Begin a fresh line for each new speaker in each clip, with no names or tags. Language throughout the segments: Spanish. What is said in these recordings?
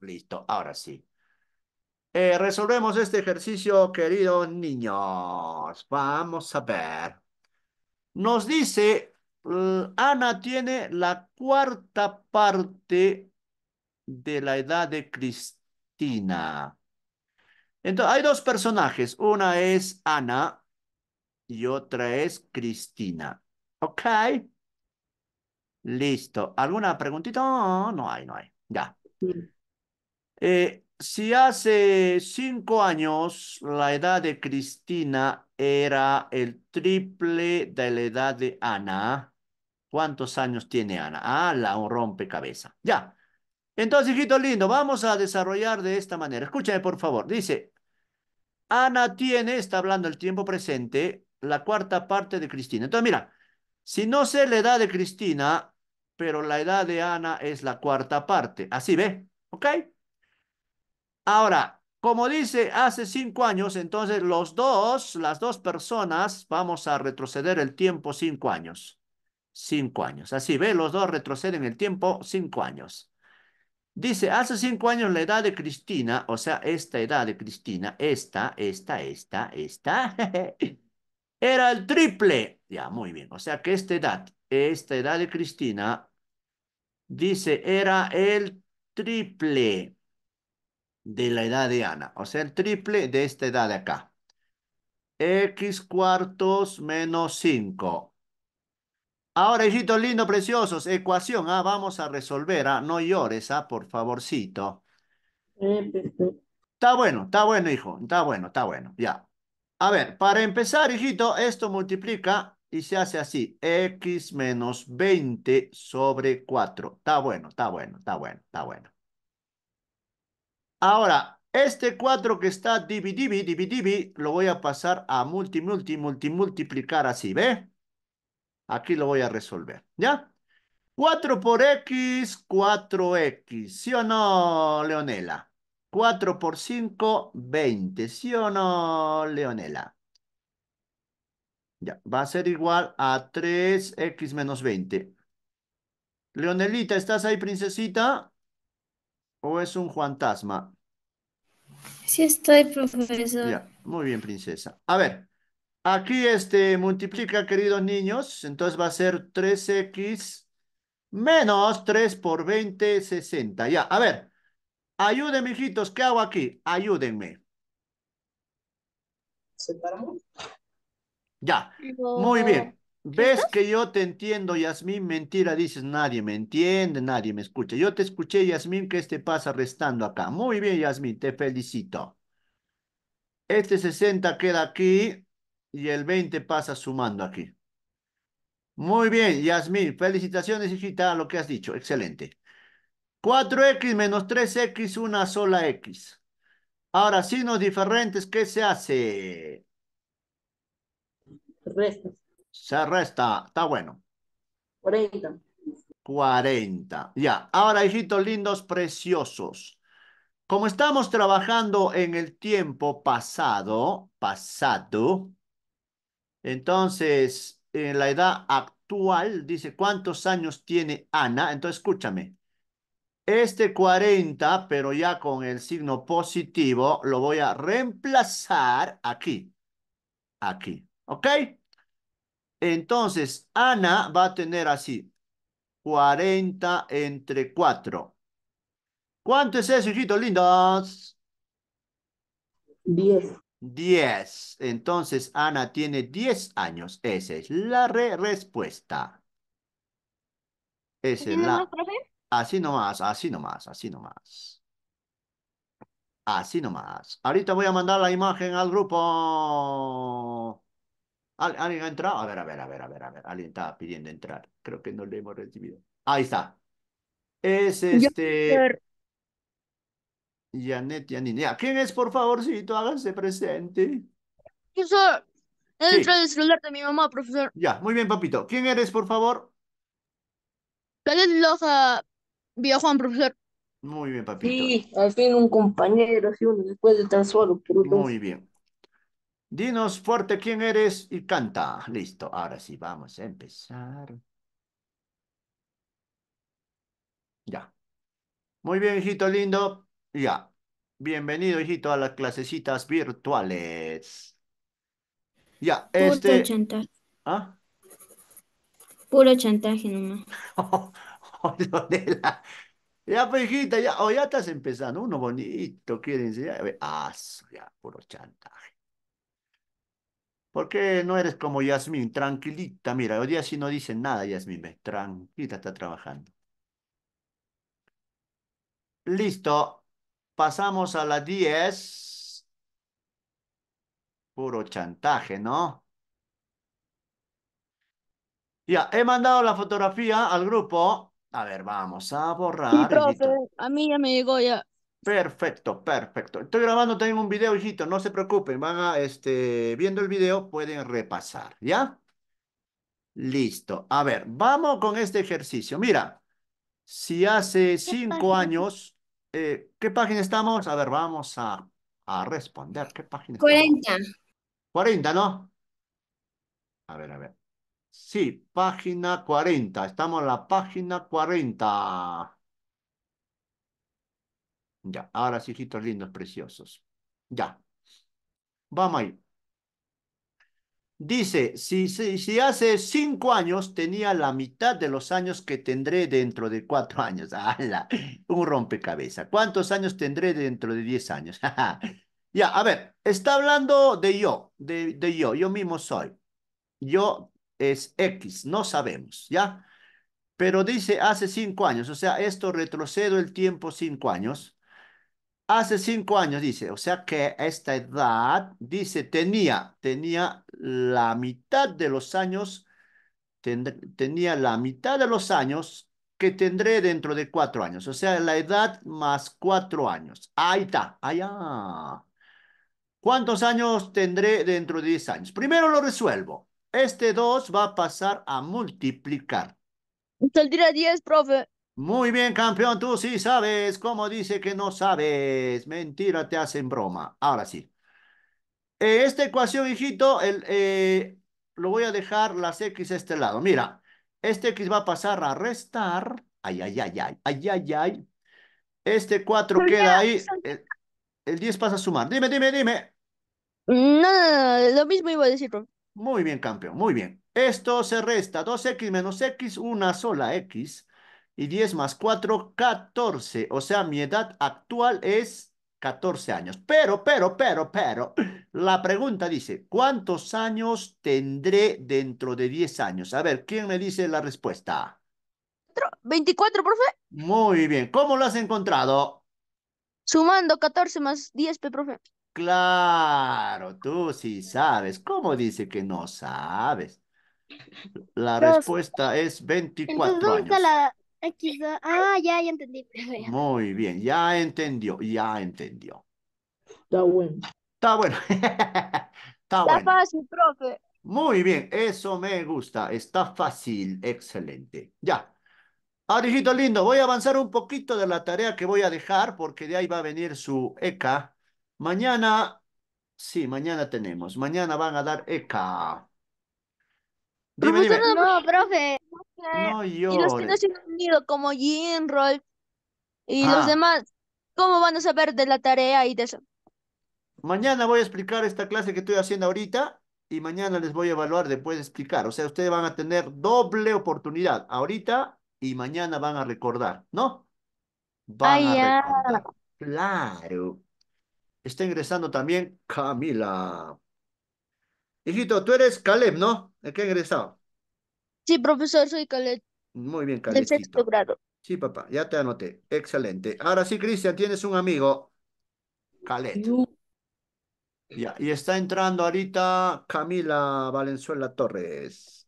Listo, ahora sí. Eh, resolvemos este ejercicio, queridos niños. Vamos a ver. Nos dice, Ana tiene la cuarta parte de la edad de Cristina. Entonces, hay dos personajes. Una es Ana y otra es Cristina. ¿Ok? Listo. ¿Alguna preguntita? no hay, no hay. Ya. Mm. Eh, si hace cinco años la edad de Cristina era el triple de la edad de Ana, ¿cuántos años tiene Ana? Ah, la rompecabeza. Ya. Entonces, hijito lindo, vamos a desarrollar de esta manera. Escúchame, por favor. Dice, Ana tiene, está hablando el tiempo presente, la cuarta parte de Cristina. Entonces, mira, si no sé la edad de Cristina, pero la edad de Ana es la cuarta parte. Así ve, ¿ok? Ahora, como dice hace cinco años, entonces los dos, las dos personas, vamos a retroceder el tiempo cinco años. Cinco años. Así ve, los dos retroceden el tiempo cinco años. Dice, hace cinco años la edad de Cristina, o sea, esta edad de Cristina, esta, esta, esta, esta, era el triple. Ya, muy bien. O sea que esta edad esta edad de Cristina, dice, era el triple de la edad de Ana, o sea, el triple de esta edad de acá. X cuartos menos 5. Ahora, hijitos lindos, preciosos, ecuación, ¿ah? vamos a resolver, ¿ah? no llores, ¿ah? por favorcito. Está bueno, está bueno, hijo, está bueno, está bueno, ya. A ver, para empezar, hijito, esto multiplica y se hace así, x menos 20 sobre 4. Está bueno, está bueno, está bueno, está bueno. Ahora, este 4 que está dividi dividiv, lo voy a pasar a multi, multi, multi, multiplicar así, ¿ve? Aquí lo voy a resolver, ¿ya? 4 por x, 4x, ¿sí o no, Leonela? 4 por 5, 20, ¿sí o no, Leonela? Ya, va a ser igual a 3x menos 20. Leonelita, ¿estás ahí, princesita? ¿O es un fantasma?
Sí estoy, profesor. Ya,
muy bien, princesa. A ver, aquí este multiplica, queridos niños. Entonces va a ser 3x menos 3 por 20, 60. Ya, a ver. Ayúdenme, hijitos. ¿Qué hago aquí? Ayúdenme.
¿Separamos? Ya, muy bien.
¿Ves que yo te entiendo, Yasmín? Mentira, dices, nadie me entiende, nadie me escucha. Yo te escuché, Yasmín, que este pasa restando acá. Muy bien, Yasmín, te felicito. Este 60 queda aquí y el 20 pasa sumando aquí. Muy bien, Yasmín, felicitaciones, hijita, lo que has dicho, excelente. 4x menos 3x, una sola x. Ahora, signos diferentes, ¿qué se hace? resta. Se resta, está bueno. 40. 40. Ya, ahora hijitos lindos, preciosos. Como estamos trabajando en el tiempo pasado, pasado, entonces en la edad actual, dice, ¿cuántos años tiene Ana? Entonces escúchame, este 40, pero ya con el signo positivo, lo voy a reemplazar aquí. Aquí. ¿Ok? Entonces, Ana va a tener así, 40 entre 4. ¿Cuánto es eso, hijitos lindos? 10. 10. Entonces, Ana tiene 10 años. Esa es la respuesta. Esa es la... Más, Así nomás, así nomás, así nomás. Así nomás. Ahorita voy a mandar la imagen al grupo. ¿Alguien ha entrado? A ver, a ver, a ver, a ver, a ver. Alguien estaba pidiendo entrar. Creo que no le hemos recibido. Ahí está. Es este. Janet Yanine. ¿Quién es, por favorcito? Háganse presente. Profesor,
soy? sí. celular de mi mamá, profesor.
Ya, muy bien, papito. ¿Quién eres, por favor?
Loja, viejo Juan, profesor.
Muy bien, papito.
Sí, al fin un compañero, sí, uno después de tan solo. muy
bien. Dinos fuerte quién eres y canta. Listo, ahora sí, vamos a empezar. Ya. Muy bien, hijito lindo. Ya. Bienvenido, hijito, a las clasecitas virtuales. Ya, Puro este- chantaje. ¿Ah? Puro
chantaje nomás.
Ya, pues, hijita, ya, o ya estás empezando. Uno bonito, quieren enseñar. Ah, ya, puro chantaje. ¿Por qué no eres como Yasmín? Tranquilita, mira, hoy día sí no dicen nada, Yasmín, tranquila, está trabajando. Listo, pasamos a la 10. Puro chantaje, ¿no? Ya, he mandado la fotografía al grupo. A ver, vamos a borrar.
a mí ya me llegó
ya. Perfecto, perfecto. Estoy grabando también un video, hijito, no se preocupen, van a, este, viendo el video pueden repasar, ¿ya? Listo. A ver, vamos con este ejercicio. Mira, si hace cinco años, eh, ¿qué página estamos? A ver, vamos a, responder. ¿Qué página? 40. 40, ¿no? A ver, a ver. Sí, página 40. Estamos en la página 40. Ya, ahora sí, hijitos lindos, preciosos. Ya. Vamos ahí. Dice, si, si, hace cinco años tenía la mitad de los años que tendré dentro de cuatro años. ¡Hala! Un rompecabezas. ¿Cuántos años tendré dentro de diez años? ya, a ver, está hablando de yo, de, de yo, yo mismo soy. Yo es X, no sabemos, ¿ya? Pero dice hace cinco años, o sea, esto retrocedo el tiempo cinco años. Hace cinco años, dice, o sea que esta edad, dice, tenía, tenía la mitad de los años, tenía la mitad de los años que tendré dentro de cuatro años. O sea, la edad más cuatro años. Ahí está, allá. ¿Cuántos años tendré dentro de diez años? Primero lo resuelvo. Este dos va a pasar a multiplicar.
Saldría diez, profe.
Muy bien, campeón, tú sí sabes. ¿Cómo dice que no sabes? Mentira, te hacen broma. Ahora sí. Eh, esta ecuación, hijito, el, eh, lo voy a dejar las x a este lado. Mira, este x va a pasar a restar. Ay, ay, ay, ay, ay, ay, ay. Este 4 queda ahí. El, 10 pasa a sumar. Dime, dime, dime. No,
lo mismo iba a decir,
Muy bien, campeón, muy bien. Esto se resta. 2x menos x, una sola x y 10 más 4, 14. O sea, mi edad actual es 14 años. Pero, pero, pero, pero, la pregunta dice, ¿cuántos años tendré dentro de 10 años? A ver, ¿quién me dice la respuesta?
24, profe.
Muy bien. ¿Cómo lo has encontrado?
Sumando 14 más 10, profe.
Claro, tú sí sabes. ¿Cómo dice que no sabes? La respuesta es 24 años.
Ah, ya, ya entendí.
Muy bien, ya entendió, ya entendió. Está bueno. Está bueno. Está,
fácil, profe.
Muy bien, eso me gusta. Está fácil, excelente. Ya. Arijito lindo, voy a avanzar un poquito de la tarea que voy a dejar porque de ahí va a venir su ECA. Mañana, sí, mañana tenemos. Mañana van a dar ECA. No, profe. No y los que no se
han unido, como Jim, Rolf y los ah. demás, ¿cómo van a saber de la tarea y de eso?
Mañana voy a explicar esta clase que estoy haciendo ahorita y mañana les voy a evaluar después de explicar. O sea, ustedes van a tener doble oportunidad ahorita y mañana van a recordar, ¿no? Van Claro. Está ingresando también Camila. Hijito, tú eres Caleb, ¿no? ¿De qué egresado? ingresado.
Sí, profesor, soy Caleb.
Muy bien, Caleb. Del sexto grado. Sí, papá, ya te anoté. Excelente. Ahora sí, Cristian, tienes un amigo. Caleb. Ya, y está entrando ahorita Camila Valenzuela Torres.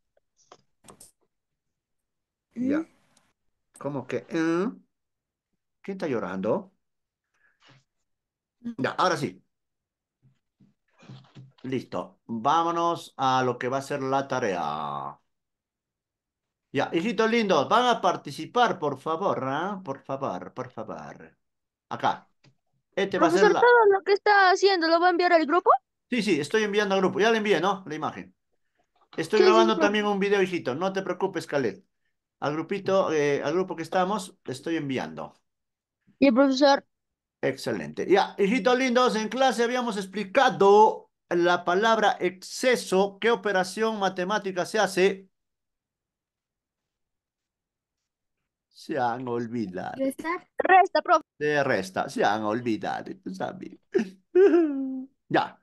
Ya. ¿Cómo que? ¿eh? ¿Quién está llorando? Ya, ahora sí. Listo. Vámonos a lo que va a ser la tarea. Ya, hijitos lindos, van a participar, por favor, ¿ah? Por favor, por favor. Acá. Este va a todo
lo que está haciendo, ¿lo va a enviar al grupo?
Sí, sí, estoy enviando al grupo. Ya le envié, ¿no? La imagen. Estoy grabando también un video, hijito. No te preocupes, Khaled. Al grupito, eh, al grupo que estamos, estoy enviando. Y el profesor. Excelente. Ya, hijitos lindos, en clase habíamos explicado la palabra exceso, ¿qué operación matemática se hace? Se han olvidado.
Resta, profe.
De resta, se han olvidado. Pues, ya.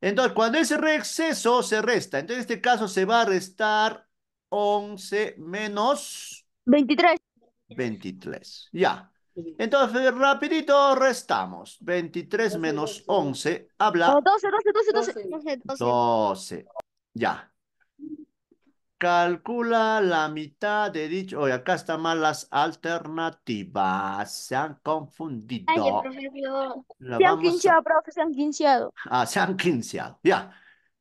Entonces, cuando es exceso, se resta. Entonces, en este caso se va a restar 11 menos... 23. 23, ya. Entonces, rapidito restamos. 23 menos 11 habla... No,
12, 12, 12, 12, 12.
12. Ya. Calcula la mitad de dicho... Oye, acá están mal las alternativas. Se han confundido. Ay,
Se han quinceado, a... profe, se han quinceado.
Ah, se han quinceado. Ya.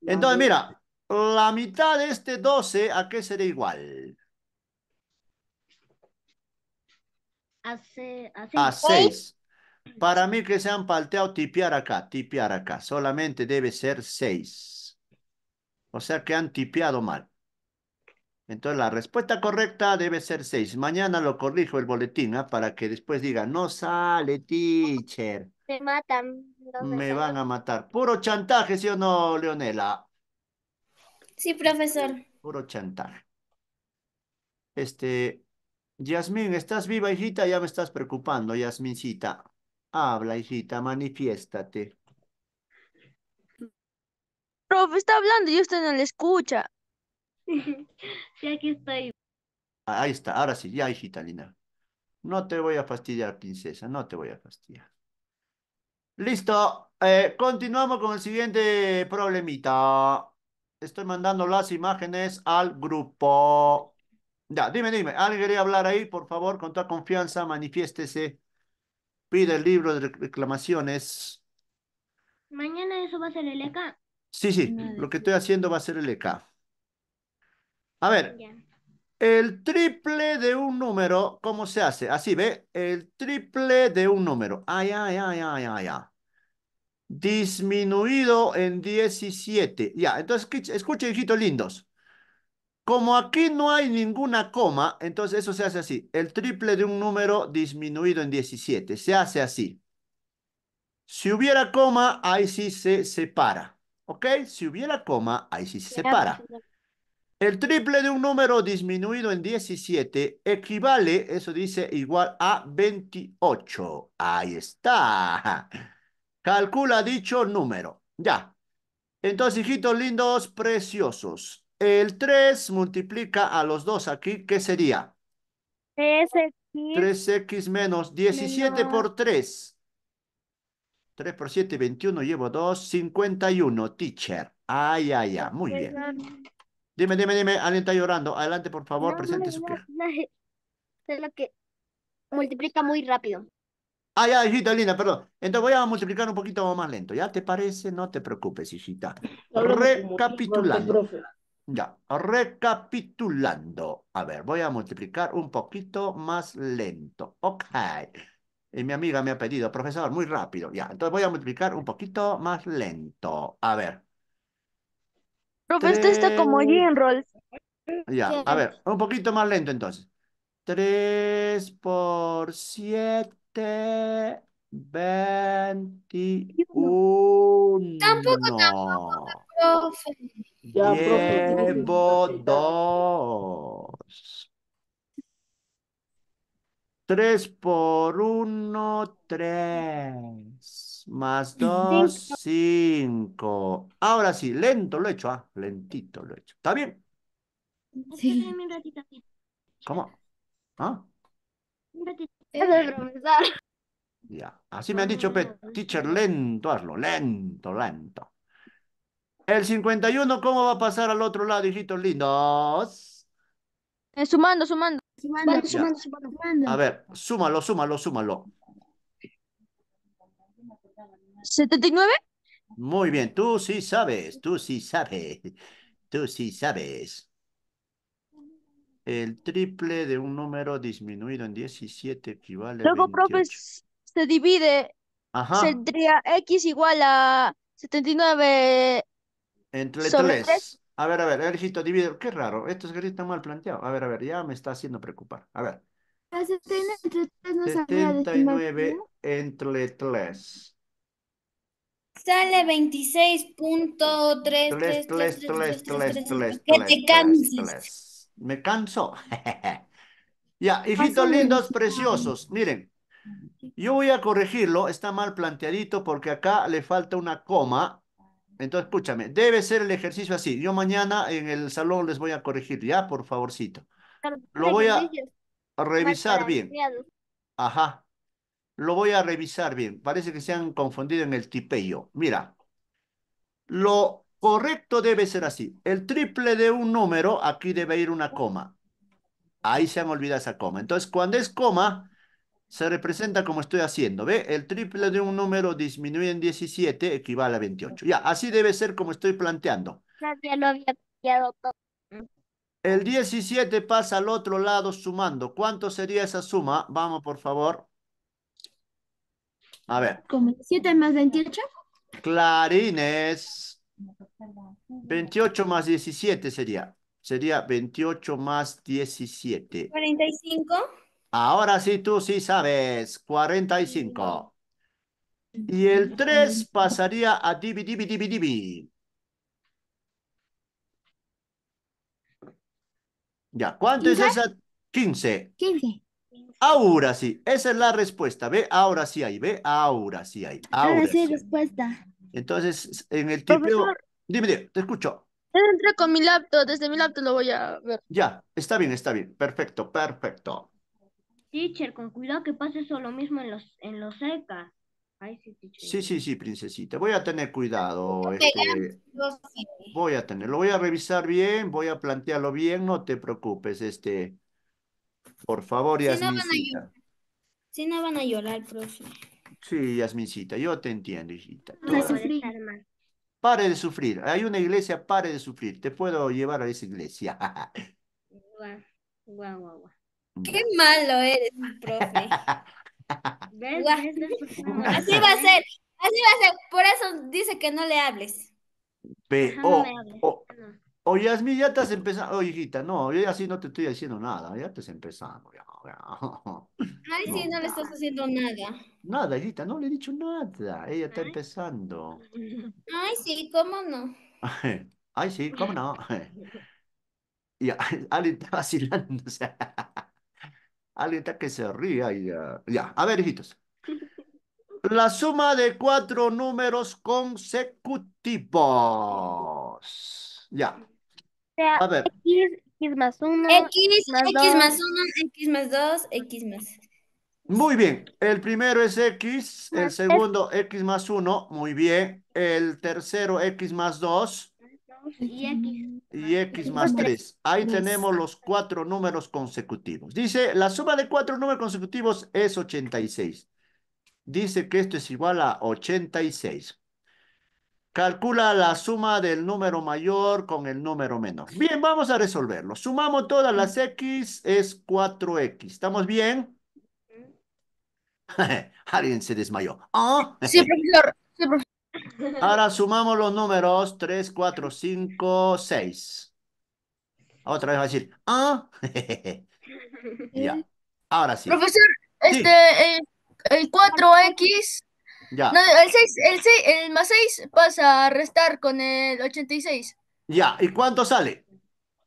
Entonces, mira, la mitad de este 12, ¿a qué será igual?
a seis.
Para mí que se han palteado, tipear acá, tipear acá. Solamente debe ser seis. O sea que han tipeado mal. Entonces la respuesta correcta debe ser seis. Mañana lo corrijo el boletín ¿ah? para que después diga, no sale, teacher.
Me matan.
me van a matar. Puro chantaje, ¿sí o no, Leonela?
Sí, profesor.
Puro chantaje. Este, Yasmín, ¿estás viva, hijita? Ya me estás preocupando, Yasmincita. Habla, hijita, manifiéstate.
Profe, está hablando y usted no le escucha. sí, aquí estoy.
Ah, ahí está, ahora sí, ya, hijita linda. No te voy a fastidiar, princesa, no te voy a fastidiar. Listo, eh, continuamos con el siguiente problemita. Estoy mandando las imágenes al grupo. Ya, dime, dime. ¿Alguien quería hablar ahí? Por favor, con toda confianza, manifiéstese. Pide el libro de reclamaciones.
Mañana eso va a ser el EK.
Sí, sí. Lo que estoy haciendo va a ser el EK. A ver. El triple de un número, ¿cómo se hace? Así, ¿ve? El triple de un número. Ay, ay, ay, ay, ay, ay. Disminuido en 17. Ya, entonces, escuchen, hijitos lindos. Como aquí no hay ninguna coma, entonces eso se hace así. El triple de un número disminuido en 17. Se hace así. Si hubiera coma, ahí sí se separa. ¿Ok? Si hubiera coma, ahí sí se separa. El triple de un número disminuido en 17 equivale, eso dice, igual a 28. Ahí está. Calcula dicho número. Ya. Entonces, hijitos lindos, preciosos. El 3 multiplica a los 2 aquí, ¿qué sería?
3x. 3x
menos 17 por 3. 3 por 7, 21, llevo 2, 51, teacher. Ay, ay, ay, muy bien. Dime, dime, dime, alguien está llorando. Adelante, por favor, presente su queja.
es lo que multiplica muy rápido.
Ay, ay, hijita linda, perdón. Entonces voy a multiplicar un poquito más lento. ¿Ya te parece? No te preocupes, hijita. Recapitulando. Ya, recapitulando. A ver, voy a multiplicar un poquito más lento. Ok. Y mi amiga me ha pedido, profesor, muy rápido. Ya, entonces voy a multiplicar un poquito más lento. A ver. Profe, está como en rolls. Ya, a ver, un poquito más lento entonces. 3 por 7, 21. Tampoco, tampoco, profe dos. Tres por uno, tres. Más dos, cinco. Ahora sí, lento lo he hecho, ah, lentito lo he hecho. ¿Está bien? Sí. ¿Cómo? ¿Ah? Ya, así me han dicho, teacher, lento, hazlo, lento, lento. El 51, ¿cómo va a pasar al otro lado, hijitos lindos?
Eh, sumando, sumando. Sumando, sumando, sumando, A ver,
súmalo, súmalo, súmalo. 79. Muy bien, tú sí sabes, tú sí sabes, tú sí sabes. El triple de un número disminuido en 17 equivale a Luego, profe,
se divide.
Sería
x igual a 79
entre tres. A ver, a ver, hijito divide. Qué raro, esto es que está mal planteado. A ver, a ver, ya me está haciendo preocupar. A ver.
79
entre 3.
Sale 26.3. Que te
Me canso. ya, hijitos lindos, preciosos. Miren, yo voy a corregirlo. Está mal planteadito porque acá le falta una coma entonces, escúchame, debe ser el ejercicio así. Yo mañana en el salón les voy a corregir, ya, por favorcito. Lo voy a revisar bien. Ajá. Lo voy a revisar bien. Parece que se han confundido en el tipeyo. Mira, lo correcto debe ser así. El triple de un número, aquí debe ir una coma. Ahí se han olvidado esa coma. Entonces, cuando es coma, se representa como estoy haciendo. ¿Ve? El triple de un número disminuye en 17 equivale a 28. Ya, así debe ser como estoy planteando.
Ya lo había planteado todo.
El 17 pasa al otro lado sumando. ¿Cuánto sería esa suma? Vamos, por favor. A ver.
¿Como 7 más 28?
Clarines. 28 más 17 sería. Sería 28 más 17.
45.
Ahora sí, tú sí sabes. 45. Y el 3 pasaría a divi, divi, divi, divi. Ya, ¿cuánto es esa? 15. 15. Ahora sí, esa es la respuesta. Ve, ahora sí hay, ve, ahora sí hay. Ahora, sí hay
respuesta.
Entonces, en el tipo Dime, dime, te escucho.
Entré con mi laptop, desde mi laptop lo voy a ver.
Ya, está bien, está bien. Perfecto, perfecto.
Teacher, con cuidado que pase eso lo mismo en los, en los ECA.
sí, sí, sí, princesita. Voy a tener cuidado. Este, voy a tener, lo voy a revisar bien, voy a plantearlo bien, no te preocupes, este. Por favor, Yasmincita.
Si no van a llorar, profe.
Sí, Yasmincita, yo te entiendo, hijita. No Pare de sufrir. Hay una iglesia, pare de sufrir. Te puedo llevar a esa iglesia.
guau, guau, guau. Qué malo eres, profe. Así va a ser, así va a ser. Por eso dice que no le hables.
Pero o, ah, ya estás empezando. Oye, hijita, no, yo así no te estoy diciendo nada. Ya estás empezando.
Ay, sí, no le estás haciendo nada.
Nada, hijita, no le he dicho nada. Ella está empezando.
Ay, sí, cómo no.
Ay, sí, cómo no. Y alguien está vacilando. O Alguien está que se ría y ya. Ah, ya. A ver, hijitos. La suma de cuatro números consecutivos. Ya.
a ver. X, X más uno, X más uno X más 2, X más.
Muy bien. El primero es X. El segundo, X más uno, Muy bien. El tercero, X más 2
y
X. más 3. Ahí tenemos los cuatro números consecutivos. Dice, la suma de cuatro números consecutivos es 86. Dice que esto es igual a 86. Calcula la suma del número mayor con el número menor. Bien, vamos a resolverlo. Sumamos todas las X, es 4X. ¿Estamos bien? Alguien se desmayó. Sí,
ah. profesor. Ahora
sumamos los números 3, 4, 5, 6. Otra vez va a decir, ah, ya. Ahora sí. Profesor,
este, el, 4X, ya. No, el, el, el más 6 pasa a restar con el 86.
Ya, ¿y cuánto sale?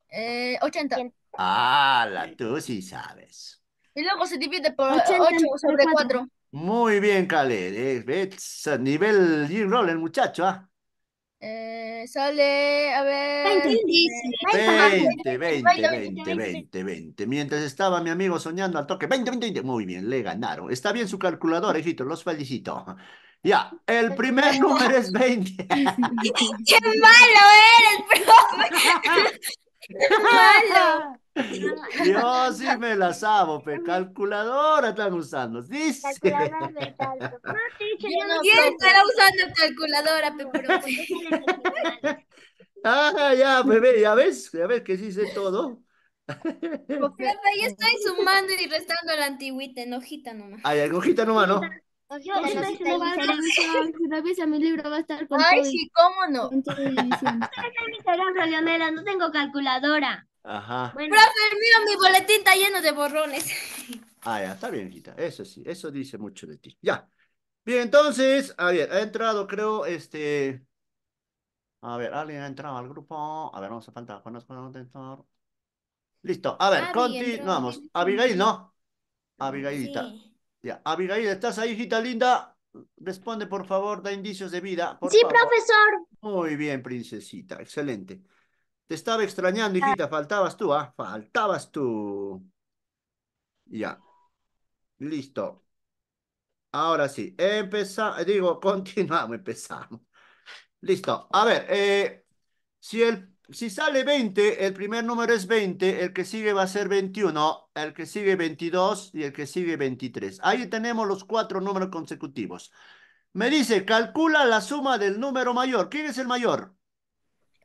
Eh, 80.
Ah, la, tú sí sabes.
Y luego se divide por 80, 8 sobre 4. 4.
Muy bien, Kale. Eh, es a nivel Jim Roller, muchacho, ¿ah?
eh, sale, a ver. 20, 20, 20,
20, 20, Mientras estaba mi amigo soñando al toque. 20, 20, 20. Muy bien, le ganaron. Está bien su calculadora, hijito, los felicito. Ya, el primer número es 20. ¡Qué malo eres, profe! Yo sí me la sabo, pero calculadora están usando. Dice. Yo
¿Quién estará usando calculadora, pero
Ah, ya, bebé, ya ves, ya ves que sí sé todo.
ahí estoy sumando y restando la antiguita, en hojita nomás.
Ay, en hojita nomás, ¿no?
una vez a mi libro va a estar Ay, sí, cómo no. no tengo calculadora.
Ajá. Bueno.
Profe, mi boletín está lleno de borrones.
Ah, ya, está bien, hijita. Eso sí, eso dice mucho de ti. Ya. Bien, entonces, a ver, ha entrado, creo, este. A ver, alguien ha entrado al grupo. A ver, vamos a faltar Conozco contentor? Listo, a ver, continuamos. Abigail, ¿no? Ah, Abigailita. Ya, Abigail, ¿estás ahí, hijita linda? Responde, por favor, da indicios de vida. sí,
profesor.
Muy bien, princesita, excelente. Te estaba extrañando, ah. hijita, faltabas tú, ¿ah? Faltabas tú. Ya. Listo. Ahora sí, empezamos, digo, continuamos, empezamos. Listo. A ver, eh, si el si sale 20, el primer número es 20, el que sigue va a ser 21, el que sigue 22 y el que sigue 23. Ahí tenemos los cuatro números consecutivos. Me dice, calcula la suma del número mayor. ¿Quién es el mayor?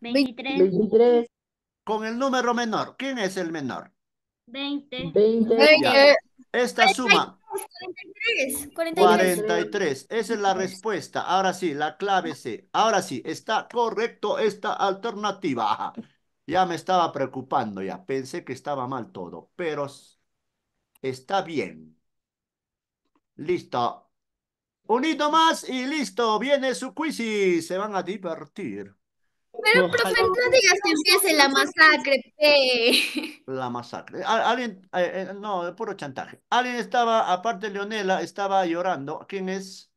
23. Con el número menor. ¿Quién es el menor?
20.
Esta suma 43. 43. Esa es la respuesta. Ahora sí, la clave C. Ahora sí, está correcto esta alternativa. Ya me estaba preocupando ya. Pensé que estaba mal todo, pero está bien. Listo. Un hito más y listo. Viene su quiz y se van a divertir.
Pero, profe, no digas que empiece la masacre.
La masacre. Alguien, eh, eh, no, puro chantaje. Alguien estaba, aparte Leonela, estaba llorando. ¿Quién es?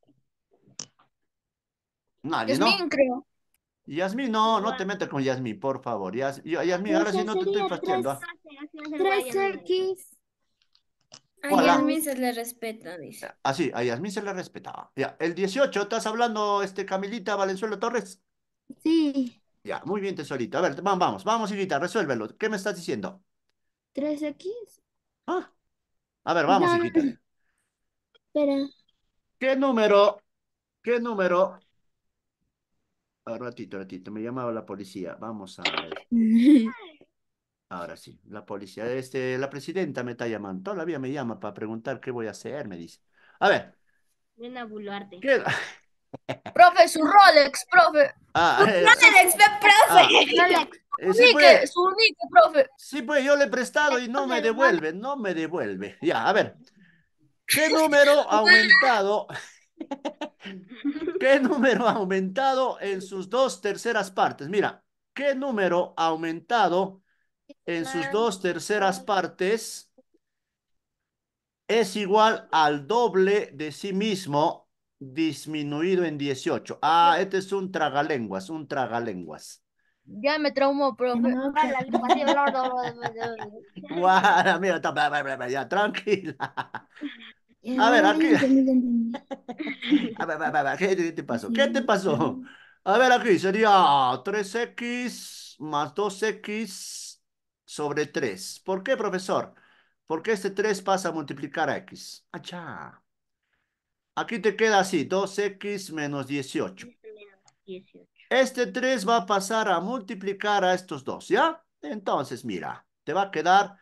Nadie, ¿no? Yasmín, creo. Yasmín, no, no te metas con Yasmín, por favor. Yas, Yasmín, ahora sí no te estoy fastidiando. ¿ah?
Tres X. A Yasmín se le respeta, dice. Eh,
así, a Yasmín se le respetaba. Ya, el 18, ¿estás hablando, este Camilita Valenzuela Torres? Sí. Ya, muy bien, tesorito. A ver, vamos, vamos, vamos, Irita, resuélvelo. ¿Qué me estás diciendo? 3x. Ah, a ver, vamos, a Espera. ¿Qué número? ¿Qué número? ratito, ratito, me llamaba la policía. Vamos a ver. Ahora sí, la policía, este, la presidenta me está llamando. Todavía me llama para preguntar qué voy a hacer, me dice. A ver. Ven a ¿Qué... profe, su Rolex, profe. Ah, eh, sí. profe. Ah, sí, pues, profe. Sí, pues yo le he prestado y no me devuelve, no me devuelve. Ya, a ver. ¿Qué número aumentado? ¿Qué número aumentado en sus dos terceras partes? Mira, ¿qué número aumentado en sus dos terceras partes es igual al doble de sí mismo disminuido en 18. Ah, este es un tragalenguas, un tragalenguas.
Ya me traumó, profe.
Guara, mira, ya, tranquila. A ver, aquí. A ver, ¿qué te pasó? ¿Qué te pasó? A ver, aquí sería 3x más 2x sobre 3. ¿Por qué, profesor? Porque este 3 pasa a multiplicar a x. Achá. Aquí te queda así, 2x menos 18. Este 3 va a pasar a multiplicar a estos dos, ¿ya? Entonces, mira, te va a quedar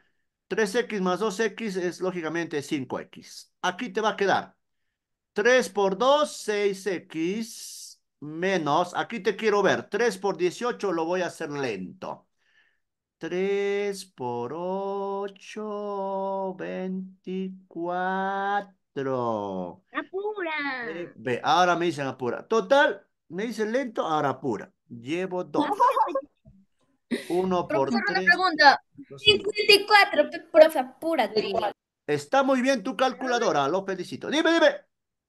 3x más 2x es lógicamente 5x. Aquí te va a quedar 3 por 2, 6x menos, aquí te quiero ver, 3 por 18 lo voy a hacer lento. 3 por 8, 24 pero Apura. ahora me dicen apura. Total, me dicen lento, ahora apura. Llevo dos. Uno por tres.
54, profe, apura
Está muy bien tu calculadora, Lo felicito. Dime, dime.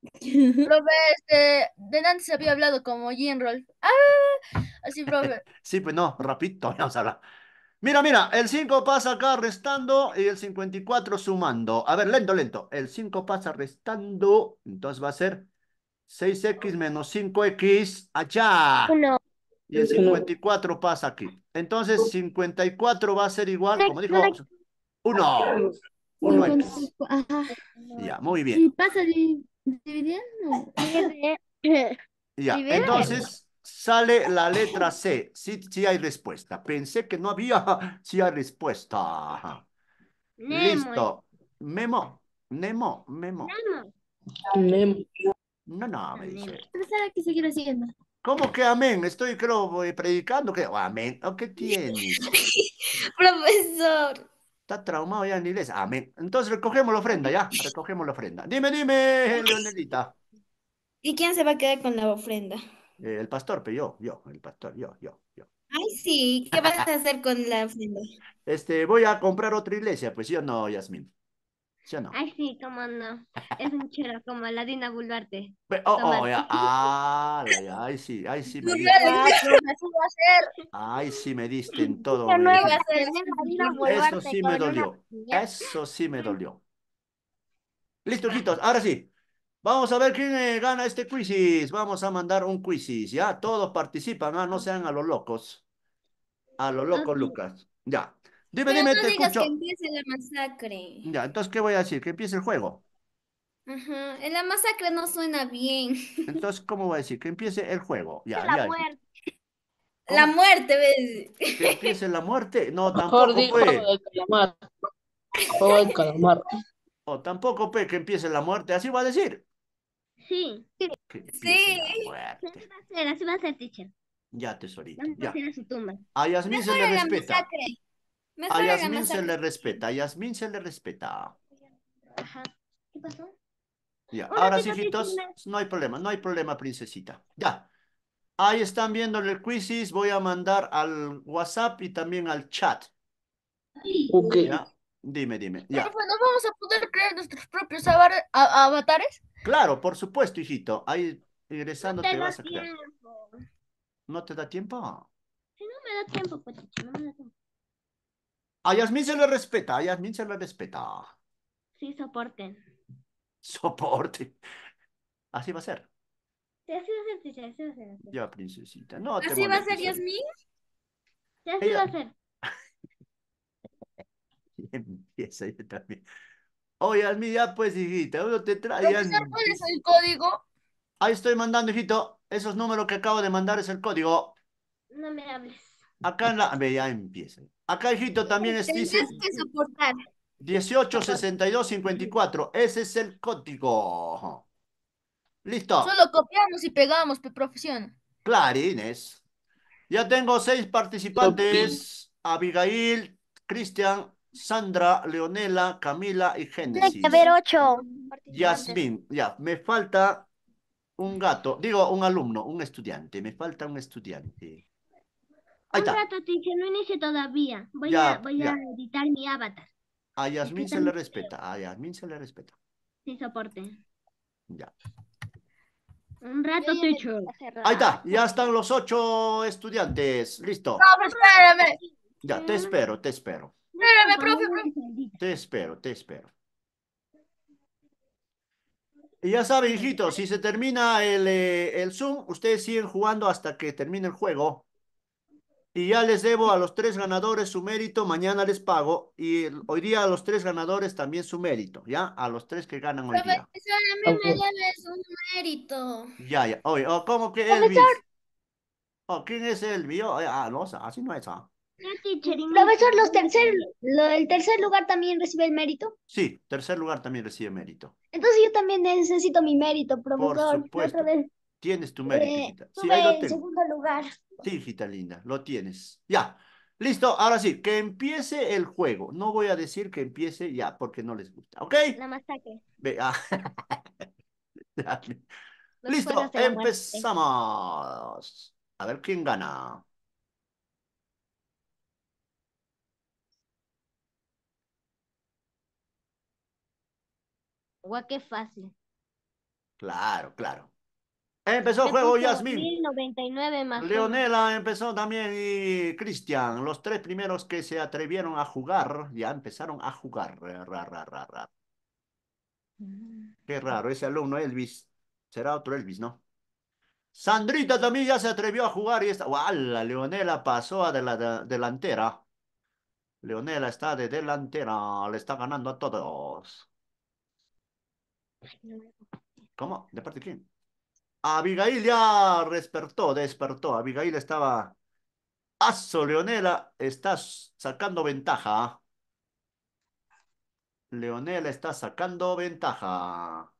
Profe, este, de antes había hablado como Rolf. Ah, así, profe.
sí, pues no, rapidito, vamos a hablar. Mira, mira, el 5 pasa acá restando y el 54 sumando. A ver, lento, lento. El 5 pasa restando, entonces va a ser 6x menos 5x allá. Y el 54 pasa aquí. Entonces 54 va a ser igual, como dijo, 1. 1x. Ya, muy bien. ¿Y
pasa dividiendo?
Ya, entonces sale la letra C. Sí, sí hay respuesta. Pensé que no había, sí hay respuesta.
Listo.
Memo, Nemo, Memo. Nemo. No, no, me dice. ¿Cómo que amén? Estoy, creo, eh, predicando que oh, amén. ¿O oh, qué tienes? Profesor. Está traumado ya en inglés. Amén. Entonces recogemos la ofrenda, ya. Recogemos la ofrenda. Dime, dime, Leonelita.
¿Y quién se va a quedar con la ofrenda?
Eh, el pastor, pero yo, yo, el pastor, yo, yo, yo.
Ay, sí, ¿qué vas a hacer con la
Este, voy a comprar otra iglesia, pues yo no, Yasmin. ¿Sí no?
Ay, sí, cómo no. Es un chero, como la Dina Buluarte.
oh, oh, ya. Ah, Ay, sí, ay, sí. Me diste. Ay, sí, me diste en todo. ¿eh?
Eso sí me dolió.
Eso sí me dolió. Listo, chicos, ahora sí. Vamos a ver quién eh, gana este quizis, Vamos a mandar un quizis, ¿ya? Todos participan, ¿ah? no sean a los locos. A los locos, Lucas. Ya. Dime, dime, no digas que
empiece la masacre.
Ya, entonces, ¿qué voy a decir? Que empiece el juego.
Ajá, la masacre no suena bien.
Entonces, ¿cómo voy a decir? Que empiece el juego. Ya, la
muerte. La muerte,
¿ves? Que empiece la muerte. No, Mejor tampoco. Digo, pues. el calamar. O el calamar. O tampoco, pe. Pues, que empiece la muerte. Así va a decir. Sí. Sí. sí. va a Ya, tesorito. ya. a su tumba. se le respeta. A Yasmín se le respeta. se le respeta.
Ajá. ¿Qué pasó?
Ya. Ahora sí, hijitos, no hay problema, no hay problema, princesita. Ya. Ahí están viendo el quizis. Voy a mandar al WhatsApp y también al chat. Ok. Dime, dime. Ya. ¿no
vamos a poder crear nuestros propios avatares?
Claro, por supuesto, hijito. Ahí regresando no te, vas a ¿No te da tiempo?
Sí, no me da tiempo, Poticho, pues, no me da tiempo.
A Yasmin se lo respeta, a Yasmin se lo respeta.
Sí, soporten.
Soporte. Así va a ser.
a Ya,
princesita. No ¿Así va a ser Yasmin?
Sí, así va a ser.
empieza también. Oye, ya, pues, hijita, uno te trae. ¿cuál es
el código?
Ahí estoy mandando, hijito. Esos números que acabo de mandar es el código.
No me hables.
Acá en la. ver, ya empieza. Acá, hijito, también es. 186254. Ese es el código. Listo. Solo
copiamos y pegamos, tu profesión.
Clarines. Ya tengo seis participantes. Abigail, Cristian, Sandra, Leonela, Camila y Génesis. Tiene que haber
ocho. Yasmín,
ya, me falta un gato, digo un alumno, un estudiante, me falta un estudiante. Ahí Un rato,
teacher, no inicie todavía. Voy, a, voy a editar mi avatar.
A Yasmín se le respeta, a Yasmín se le respeta. Sin soporte. Ya.
Un rato, teacher. Ahí está,
ya están los ocho estudiantes, listo.
Ya, te eh. espero,
te espero. Te espero, te espero. Y ya saben, hijito, si se termina el, eh, el Zoom, ustedes siguen jugando hasta que termine el juego. Y ya les debo a los tres ganadores su mérito, mañana les pago. Y hoy día a los tres ganadores también su mérito, ¿ya? A los tres que ganan hoy día.
a mí me debes un mérito.
Ya, ya. Oye, oh, ¿cómo que Elvis? Oh, ¿quién es Elvis? Oh, ah, no, así no es, ¿ah?
Profesor, los tercer, lo, ¿el tercer lugar también recibe el mérito?
Sí, tercer lugar también recibe mérito.
Entonces yo también necesito mi mérito, profesor. Por supuesto.
tienes tu eh, mérito, Sí, ahí hijita linda, lo tienes. Ya. Listo, ahora sí, que empiece el juego. No voy a decir que empiece ya, porque no les gusta, ¿ok? La masacre. Ah, listo, empezamos. A ver quién gana.
Guau, qué fácil.
Claro, claro. Empezó el juego Yasmin.
Leonela
empezó también y Cristian. Los tres primeros que se atrevieron a jugar ya empezaron a jugar. Qué raro, ese alumno Elvis. Será otro Elvis, ¿no? Sandrita también ya se atrevió a jugar y está. ¡Wala! Leonela pasó a la delantera. Leonela está de delantera. Le está ganando a todos. ¿Cómo? ¿De parte de quién? Abigail ya despertó, despertó. Abigail estaba... Aso Leonela Estás sacando ventaja. Leonela está sacando ventaja.